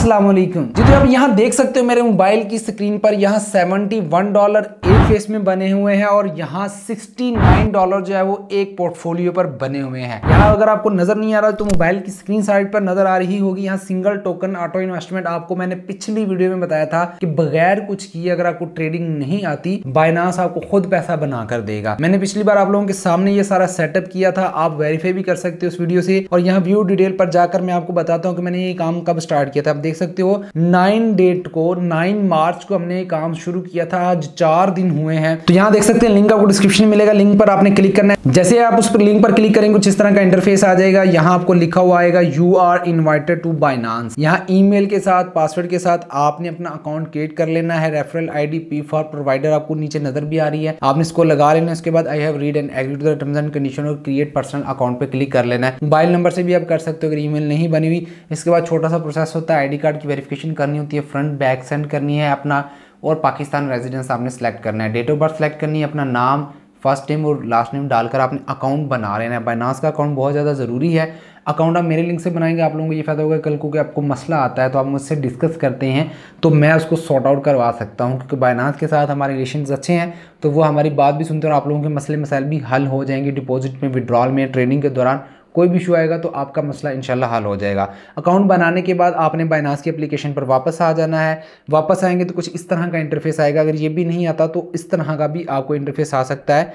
अस्सलाम वालेकुम जी तो आप यहाँ देख सकते हो मेरे मोबाइल की स्क्रीन पर यहाँ सेवेंटी वन डॉलर एक फेस में बने हुए हैं और यहाँ नाइन डॉलर जो है वो एक पोर्टफोलियो पर बने हुए हैं यहाँ अगर आपको नजर नहीं आ रहा तो मोबाइल की स्क्रीन साइड पर नजर आ रही होगी यहाँ सिंगल टोकन ऑटो इन्वेस्टमेंट आपको मैंने पिछली वीडियो में बताया था कि बगैर कुछ किए अगर आपको ट्रेडिंग नहीं आती बायनास आपको खुद पैसा बनाकर देगा मैंने पिछली बार आप लोगों के सामने ये सारा सेटअप किया था आप वेरीफाई भी कर सकते हो उस वीडियो से और यहाँ व्यू डिटेल पर जाकर मैं आपको बताता हूँ कि मैंने ये काम कब स्टार्ट किया था देख सकते हो नाइन डेट को नाइन मार्च को हमने काम शुरू किया था आज चार दिन हुए हैं तो यहाँ देख सकते हैं लिंक आपको डिस्क्रिप्शन मिलेगा लिंक पर आपने क्लिक करना है जैसे आप उस पर लिंक पर क्लिक करेंगे कुछ इस तरह का इंटरफेस आ जाएगा यहाँ आपको लिखा हुआ आएगा you are invited to Binance यहाँ ई के साथ पासवर्ड के साथ आपने अपना अकाउंट क्रिएट कर लेना है referral I P for provider आपको नीचे नजर भी आ रही है आपने इसको लगा लेना उसके बाद I have read and agree to the terms and condition और क्रिएट पर्सनल अकाउंट पर क्लिक कर लेना है मोबाइल नंबर से भी आप कर सकते हो अगर ईमेल नहीं बनी हुई इसके बाद छोटा सा प्रोसेस होता है आईडी आईडी कार्ड की वेरिफिकेशन करनी होती है फ्रंट बैक सेंड करनी है अपना और पाकिस्तान रेजिडेंस आपने सेलेक्ट करना है डेट ऑफ बर्थ सेलेक्ट करनी है अपना नाम फर्स्ट नेम और लास्ट नेम डालकर आपने अकाउंट बना लेना है बाइनास का अकाउंट बहुत ज़्यादा ज़रूरी है अकाउंट आप मेरे लिंक से बनाएंगे आप लोगों को ये फ़ायदा होगा कल को कि आपको मसला आता है तो आप मुझसे डिस्कस करते हैं तो मैं उसको सॉर्ट आउट करवा सकता हूँ क्योंकि बाइनास के साथ हमारे रिलेशन अच्छे हैं तो वो हमारी बात भी सुनते हैं और आप लोगों के मसले मसाइल भी हल हो जाएंगे डिपॉजिट में विड्रॉल में ट्रेनिंग के दौरान कोई भी इशू आएगा तो आपका मसला इंशाल्लाह हल हो जाएगा अकाउंट बनाने के बाद आपने बाइनास की एप्लीकेशन पर वापस आ जाना है वापस आएंगे तो कुछ इस तरह का इंटरफेस आएगा अगर ये भी नहीं आता तो इस तरह का भी आपको इंटरफेस आ सकता है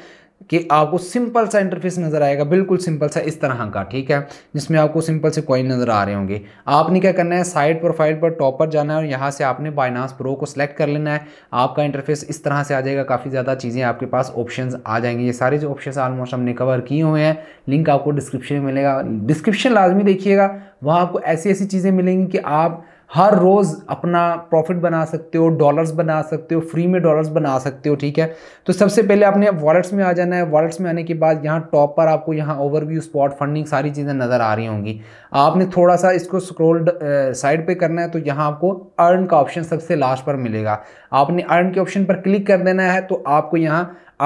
कि आपको सिंपल सा इंटरफेस नज़र आएगा बिल्कुल सिंपल सा इस तरह का ठीक है जिसमें आपको सिंपल से कॉइन नज़र आ रहे होंगे आपने क्या करना है साइड प्रोफाइल पर टॉप पर जाना है और यहाँ से आपने बाइनास प्रो को सिलेक्ट कर लेना है आपका इंटरफेस इस तरह से आ जाएगा काफ़ी ज़्यादा चीज़ें आपके पास ऑप्शन आ जाएंगे ये सारे जो ऑप्शन ऑलमोस्ट हमने कवर किए हुए हैं लिंक आपको डिस्क्रिप्शन में मिलेगा डिस्क्रिप्शन लाजमी देखिएगा वहाँ आपको ऐसी ऐसी चीज़ें मिलेंगी कि आप हर रोज़ अपना प्रॉफिट बना सकते हो डॉलर्स बना सकते हो फ्री में डॉलर्स बना सकते हो ठीक है तो सबसे पहले आपने वॉलेट्स में आ जाना है वॉलेट्स में आने के बाद यहाँ टॉप पर आपको यहाँ ओवरव्यू स्पॉट फंडिंग सारी चीज़ें नज़र आ रही होंगी आपने थोड़ा सा इसको स्क्रोल साइड पर करना है तो यहाँ आपको अर्न का ऑप्शन सबसे लास्ट पर मिलेगा आपने अर्न के ऑप्शन पर क्लिक कर देना है तो आपको यहाँ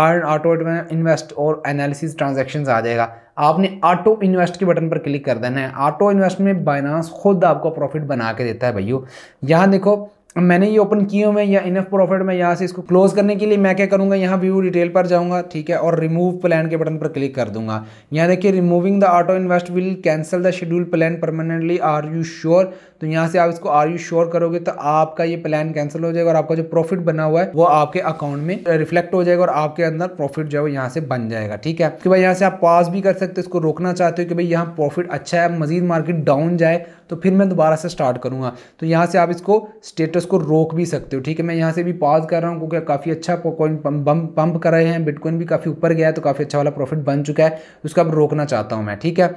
अर्न ऑटो इन्वेस्ट और एनालिसिस ट्रांजेक्शन आ जाएगा आपने ऑटो इन्वेस्ट के बटन पर क्लिक कर देना है ऑटो इन्वेस्ट में बाइनांस खुद आपको प्रॉफिट बना के देता है भैया यहाँ देखो मैंने ये ओपन किए हुए हैं या इनफ प्रॉफिट में यहाँ से इसको क्लोज करने के लिए मैं क्या करूँगा यहाँ व्यू डिटेल पर जाऊँगा ठीक है और रिमूव प्लान के बटन पर क्लिक कर दूंगा यहाँ देखिए removing the auto invest will cancel the schedule plan permanently are you sure तो यहाँ से आप इसको आर यू श्योर करोगे तो आपका ये प्लान कैंसिल हो जाएगा और आपका जो प्रॉफिट बना हुआ है वो आपके अकाउंट में रिफ्लेक्ट हो जाएगा और आपके अंदर प्रॉफिट जो है वो यहाँ से बन जाएगा ठीक है कि भाई यहाँ से आप पास भी कर सकते हो इसको रोकना चाहते हो कि भाई यहाँ प्रॉफिट अच्छा है मजीद मार्केट डाउन जाए तो फिर मैं दोबारा से स्टार्ट करूँगा तो यहाँ से आप इसको स्टेटस इसको रोक भी सकते हो ठीक है मैं यहाँ से भी पॉज कर रहा हूँ क्योंकि काफ़ी अच्छा कॉइन पंप कर रहे हैं बिटकॉइन भी काफ़ी ऊपर गया है तो काफ़ी अच्छा वाला प्रॉफिट बन चुका है उसका अब रोकना चाहता हूँ मैं ठीक है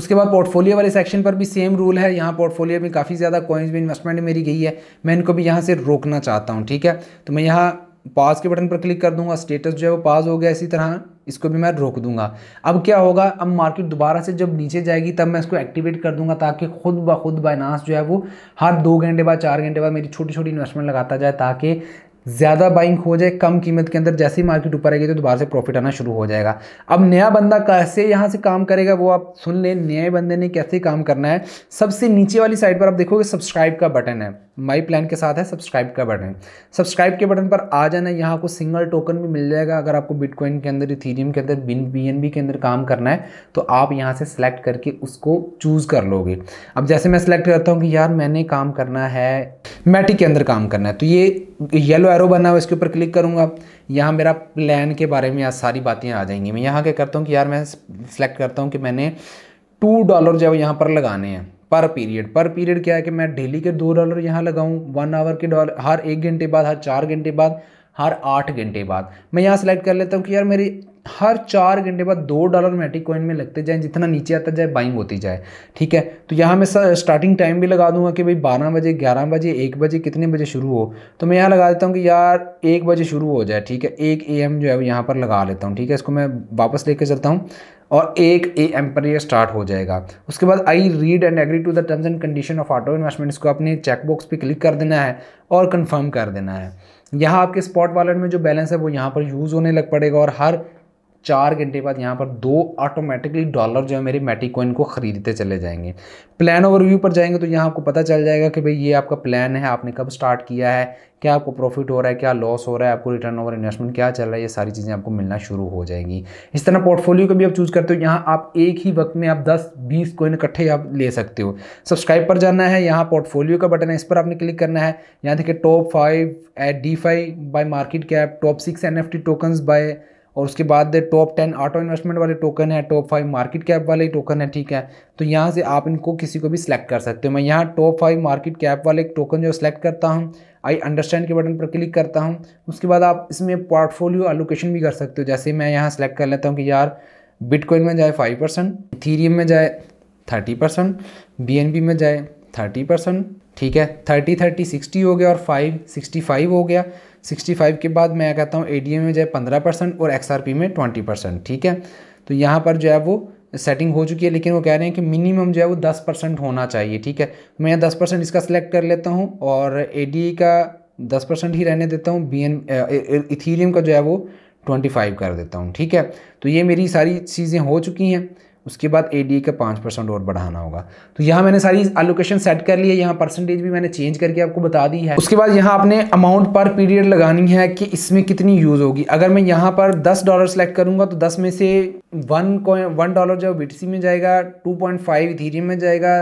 उसके बाद पोर्टफोलियो वाले सेक्शन पर भी सेम रूल है यहाँ पोर्टफोलियो में काफ़ी ज़्यादा कॉइन्स में इन्वेस्टमेंट मेरी गई है मैं इनको भी यहाँ से रोकना चाहता हूँ ठीक है तो मैं यहाँ पास के बटन पर क्लिक कर दूंगा स्टेटस जो है वो पास हो गया इसी तरह इसको भी मैं रोक दूंगा अब क्या होगा अब मार्केट दोबारा से जब नीचे जाएगी तब मैं इसको एक्टिवेट कर दूंगा ताकि खुद ब खुद बाइनास जो है वो हर दो घंटे बाद चार घंटे बाद मेरी छोटी छोटी इन्वेस्टमेंट लगाता जाए ताकि ज़्यादा बाइंग हो जाए कम कीमत के अंदर जैसे ही मार्केट ऊपर आएगी तो दोबारा से प्रॉफिट आना शुरू हो जाएगा अब नया बंदा कैसे यहाँ से काम करेगा वो आप सुन लें नए बंदे ने कैसे काम करना है सबसे नीचे वाली साइड पर आप देखोगे सब्सक्राइब का बटन है माई प्लान के साथ है सब्सक्राइब का बटन सब्सक्राइब के बटन पर आ जाना यहाँ आपको सिंगल टोकन भी मिल जाएगा अगर आपको बिटकॉइन के अंदर इथीरियम के अंदर बिन बी के अंदर काम करना है तो आप यहाँ से सिलेक्ट करके उसको चूज़ कर लोगे अब जैसे मैं सिलेक्ट करता हूँ कि यार मैंने काम करना है मैटिक के अंदर काम करना है तो ये येलो एरो बना हुआ इसके ऊपर क्लिक करूँगा यहाँ मेरा प्लान के बारे में यहाँ सारी बातें आ जाएंगी मैं यहाँ क्या करता हूँ कि यार मैं सिलेक्ट करता हूँ कि मैंने टू डॉलर जो है यहाँ पर लगाने हैं पर पीरियड पर पीरियड क्या है कि मैं डेली के दो डॉलर यहाँ लगाऊँ वन आवर के डॉलर हर एक घंटे बाद हर चार घंटे बाद हर आठ घंटे बाद मैं यहाँ सेलेक्ट कर लेता हूँ कि यार मेरी हर चार घंटे बाद दो डॉलर मेटिक कॉइन में लगते जाए जितना नीचे आता जाए बाइंग होती जाए ठीक है तो यहाँ मैं स्टार्टिंग टाइम भी लगा दूंगा कि भाई बारह बजे ग्यारह बजे एक बजे कितने बजे शुरू हो तो मैं यहाँ लगा देता हूँ कि यार एक बजे शुरू हो जाए ठीक है एक ए एम जो है वो यहाँ पर लगा लेता हूँ ठीक है इसको मैं वापस लेकर चलता हूँ और एक ए एम पर ये स्टार्ट हो जाएगा उसके बाद I read and agree to the terms and condition of auto investment इसको अपने चेकबॉक्स पे क्लिक कर देना है और कंफर्म कर देना है यहाँ आपके स्पॉट वॉलेट में जो बैलेंस है वो यहाँ पर यूज़ होने लग पड़ेगा और हर चार घंटे बाद यहाँ पर दो ऑटोमेटिकली डॉलर जो है मेरे मेटिकॉइन को ख़रीदते चले जाएंगे प्लान ओवरव्यू पर जाएंगे तो यहाँ आपको पता चल जाएगा कि भाई ये आपका प्लान है आपने कब स्टार्ट किया है क्या आपको प्रॉफिट हो रहा है क्या लॉस हो रहा है आपको रिटर्न ओवर इन्वेस्टमेंट क्या चल रहा है ये सारी चीज़ें आपको मिलना शुरू हो जाएंगी इस तरह पोर्टफोलियो को भी आप चूज़ करते हो यहाँ आप एक ही वक्त में आप दस बीस कोइन इकट्ठे आप ले सकते हो सब्सक्राइब पर जाना है यहाँ पोर्टफोलियो का बटन है इस पर आपने क्लिक करना है यहाँ देखिए top five at D five by market cap top six N F T tokens buy और उसके बाद टॉप टेन ऑटो इन्वेस्टमेंट वाले टोकन है टॉप फाइव मार्केट कैप वाले टोकन है ठीक है तो यहाँ से आप इनको किसी को भी सिलेक्ट कर सकते हो मैं यहाँ टॉप फाइव मार्केट कैप वाले टोकन जो सिलेक्ट करता हूँ आई अंडरस्टैंड के बटन पर क्लिक करता हूँ उसके बाद आप इसमें पोर्टफोलियो एलोकेशन भी कर सकते हो जैसे मैं यहाँ सेलेक्ट कर लेता हूँ कि यार बिटकॉइन में जाए फाइव परसेंट थीरियम में जाए थर्टी परसेंट बी में जाए थर्टी परसेंट ठीक है थर्टी थर्टी सिक्सटी हो गया और फाइव सिक्सटी फाइव हो गया 65 के बाद मैं कहता हूँ ए में जो है पंद्रह परसेंट और एक्स में ट्वेंटी परसेंट ठीक है तो यहाँ पर जो है वो सेटिंग हो चुकी है लेकिन वो कह रहे हैं कि मिनिमम जो है वो दस परसेंट होना चाहिए ठीक है तो मैं दस परसेंट इसका सिलेक्ट कर लेता हूँ और ए का दस परसेंट ही रहने देता हूँ बी इथीरियम का जो है वो ट्वेंटी फाइव कर देता हूँ ठीक है तो ये मेरी सारी चीज़ें हो चुकी हैं उसके बाद ए का पाँच परसेंट और बढ़ाना होगा तो यहाँ मैंने सारी एलोकेशन सेट कर ली है यहाँ परसेंटेज भी मैंने चेंज करके आपको बता दी है उसके बाद यहाँ आपने अमाउंट पर पीरियड लगानी है कि इसमें कितनी यूज़ होगी अगर मैं यहाँ पर दस डॉलर सेलेक्ट करूँगा तो दस में से वन वन डॉलर जो बी में जाएगा टू पॉइंट फाइव में जाएगा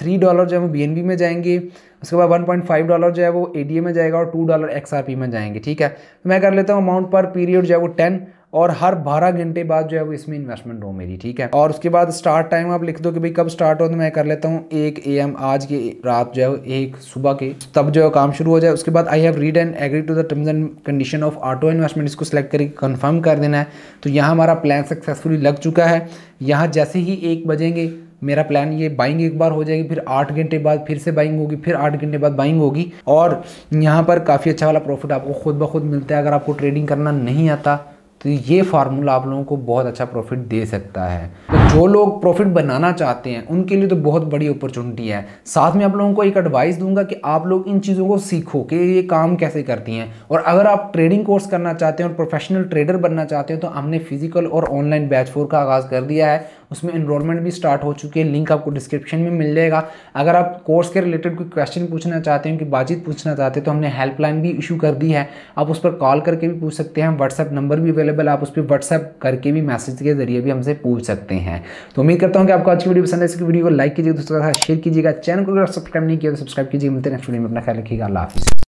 थ्री डॉलर जो है वो बी में जाएंगे उसके बाद वन पॉइंट फाइव डॉलर जो है वो ए में जाएगा और टू डॉलर एक्स में जाएंगे ठीक है तो मैं कर लेता हूँ अमाउंट पर पीरियड जो है वो टेन और हर बारह घंटे बाद जो है वो इसमें इन्वेस्टमेंट हो मेरी ठीक है और उसके बाद स्टार्ट टाइम आप लिख दो कि भाई कब स्टार्ट हो तो मैं कर लेता हूँ एक ए एम आज की रात जो है एक सुबह के तब जो है काम शुरू हो जाए उसके बाद I have read and agree to the terms and condition of auto investment इसको सेलेक्ट करके कन्फर्म कर देना है तो यहाँ हमारा प्लान सक्सेसफुली लग चुका है यहाँ जैसे ही एक बजेंगे मेरा प्लान ये बाइंग एक बार हो जाएगी फिर आठ घंटे बाद फिर से बाइंग होगी फिर आठ घंटे बाद बाइंग होगी और यहाँ पर काफ़ी अच्छा वाला प्रॉफिट आपको खुद ब खुद मिलता है अगर आपको ट्रेडिंग करना नहीं आता तो ये फार्मूला आप लोगों को बहुत अच्छा प्रॉफिट दे सकता है तो जो लोग प्रॉफिट बनाना चाहते हैं उनके लिए तो बहुत बड़ी अपॉर्चुनिटी है साथ में आप लोगों को एक एडवाइस दूंगा कि आप लोग इन चीज़ों को सीखो कि ये काम कैसे करती हैं और अगर आप ट्रेडिंग कोर्स करना चाहते हैं और प्रोफेशनल ट्रेडर बनना चाहते हैं तो हमने फिजिकल और ऑनलाइन बैच फोर का आगाज़ कर दिया है उसमें इनरोलमेंट भी स्टार्ट हो चुकी है लिंक आपको डिस्क्रिप्शन में मिल जाएगा अगर आप कोर्स के रिलेटेड कोई क्वेश्चन पूछना चाहते हैं कि बातचीत पूछना चाहते हैं तो हमने हेल्पलाइन भी इशू कर दी है आप उस पर कॉल करके भी पूछ सकते हैं व्हाट्सएप नंबर भी अवेलेबल आप उस पर व्हाट्सएप करके भी मैसेज के ज़रिए भी हमसे पूछ सकते हैं है तो उम्मीद करता हूँ कि आपको अच्छी वीडियो पसंद है इसकी वीडियो को लाइक कीजिएगा दोस्तों के साथ शेयर कीजिएगा चैनल को अगर सब्सक्राइब नहीं किया तो सब्सक्राइब कीजिए मिलते हैं नेक्स्ट वीडियो में अपना ख्याल रखिएगा अल्लाह हाफिज़